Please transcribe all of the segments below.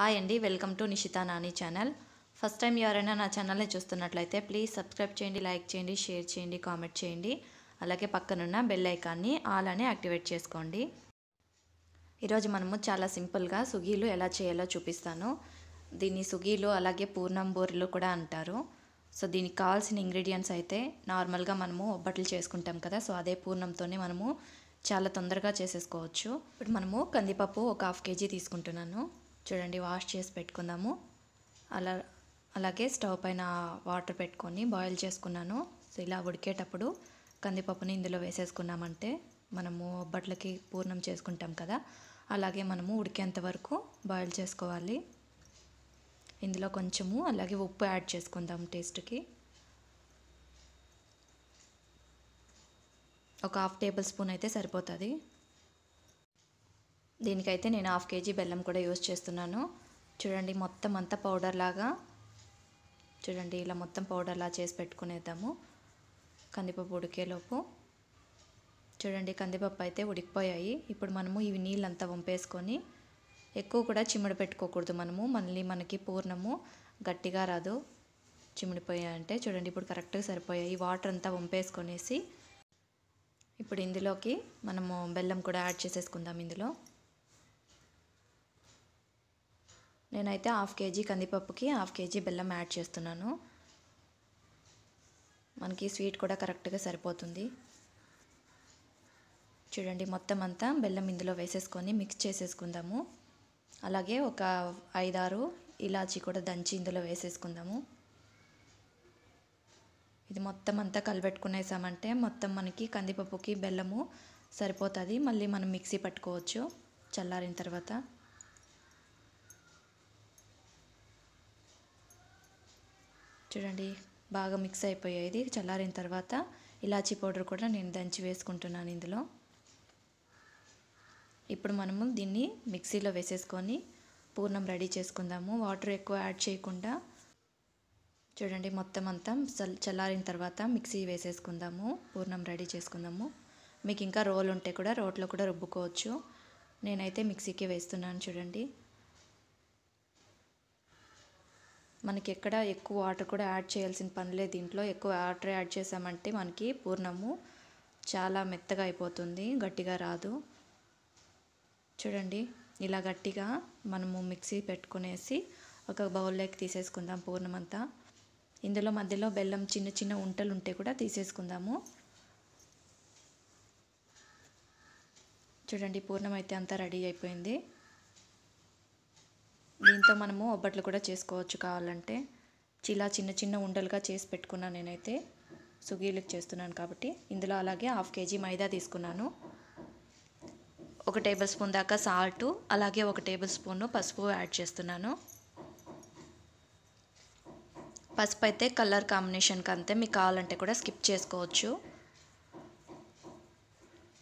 hi అండి welcome to Nishitha Nani channel first time ఎవరైనా నా ఛానల్ని చూస్తున్నట్లయితే ప్లీజ్ సబ్స్క్రైబ్ చేయండి లైక్ చేయండి షేర్ చేయండి కామెంట్ చేయండి అలాగే పక్కనున్న బెల్ ఐకాన్ని ఆల్ అని యాక్టివేట్ చేసుకోండి ఈరోజు మనము చాలా సింపుల్గా సుగీలు ఎలా చేయాలో చూపిస్తాను దీన్ని సుగీలు అలాగే పూర్ణంబూరిలు కూడా అంటారు సో దీనికి కావాల్సిన ఇంగ్రీడియంట్స్ అయితే నార్మల్గా మనము ఒబ్బట్లు చేసుకుంటాం కదా సో అదే పూర్ణంతోనే మనము చాలా తొందరగా చేసేసుకోవచ్చు ఇప్పుడు మనము కందిపప్పు ఒక హాఫ్ కేజీ తీసుకుంటున్నాను చూడండి వాష్ చేసి పెట్టుకుందాము అలా అలాగే స్టవ్ పైన వాటర్ పెట్టుకొని బాయిల్ చేసుకున్నాను సో ఇలా ఉడికేటప్పుడు కందిపప్పుని ఇందులో వేసేసుకున్నామంటే మనము బట్టలకి పూర్ణం చేసుకుంటాం కదా అలాగే మనము ఉడికేంత వరకు బాయిల్ చేసుకోవాలి ఇందులో కొంచెము అలాగే ఉప్పు యాడ్ చేసుకుందాం టేస్ట్కి ఒక హాఫ్ టేబుల్ స్పూన్ అయితే సరిపోతుంది దీనికైతే నేను హాఫ్ కేజీ బెల్లం కూడా యూజ్ చేస్తున్నాను చూడండి మొత్తం అంతా పౌడర్ లాగా చూడండి ఇలా మొత్తం పౌడర్లా చేసి పెట్టుకునేద్దాము కందిపప్పు ఉడికేలోపు చూడండి కందిపప్పు అయితే ఉడికిపోయాయి ఇప్పుడు మనము ఇవి నీళ్ళంతా వంపేసుకొని ఎక్కువ కూడా చిమ్మిడి పెట్టుకోకూడదు మనము మళ్ళీ మనకి పూర్ణము గట్టిగా రాదు అంటే చూడండి ఇప్పుడు కరెక్ట్గా సరిపోయాయి వాటర్ అంతా వంపేసుకొనేసి ఇప్పుడు ఇందులోకి మనము బెల్లం కూడా యాడ్ చేసేసుకుందాం ఇందులో నేనైతే హాఫ్ కేజీ కందిపప్పుకి హాఫ్ కేజీ బెల్లం యాడ్ చేస్తున్నాను మనకి స్వీట్ కూడా కరెక్ట్గా సరిపోతుంది చూడండి మొత్తం అంతా బెల్లం ఇందులో వేసేసుకొని మిక్స్ చేసేసుకుందాము అలాగే ఒక ఐదారు ఇలాచీ కూడా దంచి ఇందులో వేసేసుకుందాము ఇది మొత్తం అంతా కలబెట్టుకునేసామంటే మొత్తం మనకి కందిపప్పుకి బెల్లము సరిపోతుంది మళ్ళీ మనం మిక్సీ పట్టుకోవచ్చు చల్లారిన తర్వాత చూడండి బాగా మిక్స్ అయిపోయాయి ఇది చల్లారిన తర్వాత ఇలాచీ పౌడర్ కూడా నేను దంచి వేసుకుంటున్నాను ఇందులో ఇప్పుడు మనము దీన్ని మిక్సీలో వేసేసుకొని పూర్ణం రెడీ చేసుకుందాము వాటర్ ఎక్కువ యాడ్ చేయకుండా చూడండి మొత్తం అంతా చల్లారిన తర్వాత మిక్సీ వేసేసుకుందాము పూర్ణం రెడీ చేసుకుందాము మీకు ఇంకా రోల్ ఉంటే కూడా రోట్లో కూడా రుబ్బుకోవచ్చు నేనైతే మిక్సీకి వేస్తున్నాను చూడండి మనకి ఎక్కడ ఎక్కువ వాటర్ కూడా యాడ్ చేయాల్సిన పని లేదు దీంట్లో ఎక్కువ వాటర్ యాడ్ చేసామంటే మనకి పూర్ణము చాలా మెత్తగా అయిపోతుంది గట్టిగా రాదు చూడండి ఇలా గట్టిగా మనము మిక్సీ పెట్టుకునేసి ఒక బౌల్లోకి తీసేసుకుందాం పూర్ణం అంతా ఇందులో మధ్యలో బెల్లం చిన్న చిన్న ఉంటలు ఉంటే కూడా తీసేసుకుందాము చూడండి పూర్ణం అయితే అంతా రెడీ అయిపోయింది దీంతో మనము ఒబ్బట్లు కూడా చేసుకోవచ్చు కావాలంటే చిలా చిన్న చిన్న ఉండలుగా చేసి పెట్టుకున్నాను నేనైతే సుగీలకు చేస్తున్నాను కాబట్టి ఇందులో అలాగే హాఫ్ కేజీ మైదా తీసుకున్నాను ఒక టేబుల్ స్పూన్ దాకా సాల్టు అలాగే ఒక టేబుల్ స్పూన్ పసుపు యాడ్ చేస్తున్నాను పసుపు అయితే కలర్ కాంబినేషన్కి అంతే మీకు కావాలంటే కూడా స్కిప్ చేసుకోవచ్చు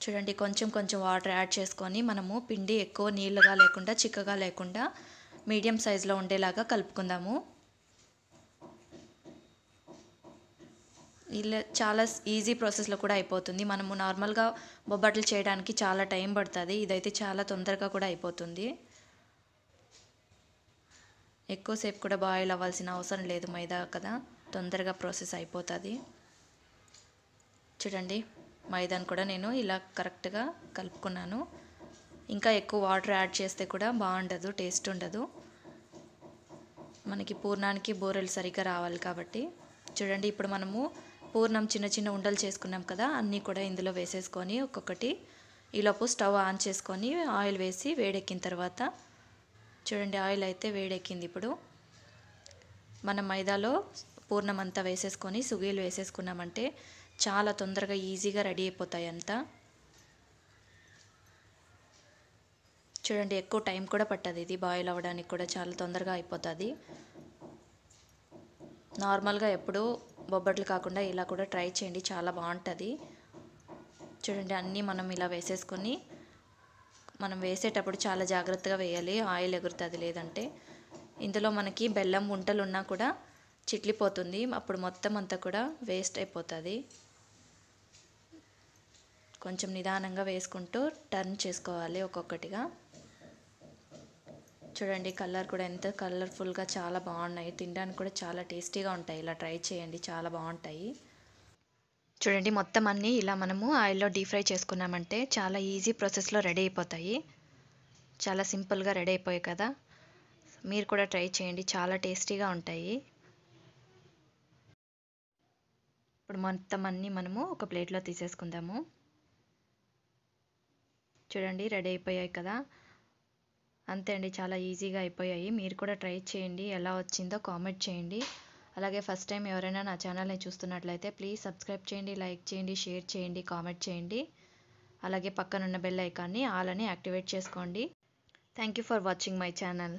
చూడండి కొంచెం కొంచెం వాటర్ యాడ్ చేసుకొని మనము పిండి ఎక్కువ నీళ్ళుగా లేకుండా చిక్కగా లేకుండా మీడియం సైజులో ఉండేలాగా కలుపుకుందాము ఇలా చాలా ఈజీ ప్రాసెస్లో కూడా అయిపోతుంది మనము నార్మల్గా బొబ్బట్లు చేయడానికి చాలా టైం పడుతుంది ఇదైతే చాలా తొందరగా కూడా అయిపోతుంది ఎక్కువసేపు కూడా బాయిల్ అవ్వాల్సిన అవసరం లేదు మైదా కదా తొందరగా ప్రాసెస్ అయిపోతుంది చూడండి మైదాను కూడా నేను ఇలా కరెక్ట్గా కలుపుకున్నాను ఇంకా ఎక్కువ వాటర్ యాడ్ చేస్తే కూడా బాగుండదు టేస్ట్ ఉండదు మనకి పూర్ణానికి బోరెలు సరిగ్గా రావాలి కాబట్టి చూడండి ఇప్పుడు మనము పూర్ణం చిన్న చిన్న ఉండలు చేసుకున్నాం కదా అన్నీ కూడా ఇందులో వేసేసుకొని ఒక్కొక్కటి ఈలోపు స్టవ్ ఆన్ చేసుకొని ఆయిల్ వేసి వేడెక్కిన తర్వాత చూడండి ఆయిల్ అయితే వేడెక్కింది ఇప్పుడు మనం మైదాలో పూర్ణం అంతా వేసేసుకొని సుగీలు వేసేసుకున్నామంటే చాలా తొందరగా ఈజీగా రెడీ అయిపోతాయి అంతా చూడండి ఎక్కువ టైం కూడా పట్టదు ఇది బాయిల్ అవ్వడానికి కూడా చాలా తొందరగా అయిపోతుంది నార్మల్గా ఎప్పుడూ బొబ్బట్లు కాకుండా ఇలా కూడా ట్రై చేయండి చాలా బాగుంటుంది చూడండి అన్నీ మనం ఇలా వేసేసుకొని మనం వేసేటప్పుడు చాలా జాగ్రత్తగా వేయాలి ఆయిల్ ఎగురుతుంది లేదంటే ఇందులో మనకి బెల్లం ఉంటలు ఉన్నా కూడా చిట్లిపోతుంది అప్పుడు మొత్తం అంతా కూడా వేస్ట్ అయిపోతుంది కొంచెం నిదానంగా వేసుకుంటూ టర్న్ చేసుకోవాలి ఒక్కొక్కటిగా చూడండి కలర్ కూడా ఎంత కలర్ఫుల్గా చాలా బాగున్నాయి తినడానికి కూడా చాలా టేస్టీగా ఉంటాయి ఇలా ట్రై చేయండి చాలా బాగుంటాయి చూడండి మొత్తం అన్నీ ఇలా మనము ఆయిల్లో డీప్ ఫ్రై చేసుకున్నామంటే చాలా ఈజీ ప్రాసెస్లో రెడీ అయిపోతాయి చాలా సింపుల్గా రెడీ అయిపోయాయి కదా మీరు కూడా ట్రై చేయండి చాలా టేస్టీగా ఉంటాయి ఇప్పుడు మొత్తం అన్నీ మనము ఒక ప్లేట్లో తీసేసుకుందాము చూడండి రెడీ అయిపోయాయి కదా అంతే అండి చాలా ఈజీగా అయిపోయాయి మీరు కూడా ట్రై చేయండి ఎలా వచ్చిందో కామెంట్ చేయండి అలాగే ఫస్ట్ టైం ఎవరైనా నా ఛానల్ని చూస్తున్నట్లయితే ప్లీజ్ సబ్స్క్రైబ్ చేయండి లైక్ చేయండి షేర్ చేయండి కామెంట్ చేయండి అలాగే పక్కనున్న బెల్ ఐకాన్ని ఆల్ అని యాక్టివేట్ చేసుకోండి thank you for watching my channel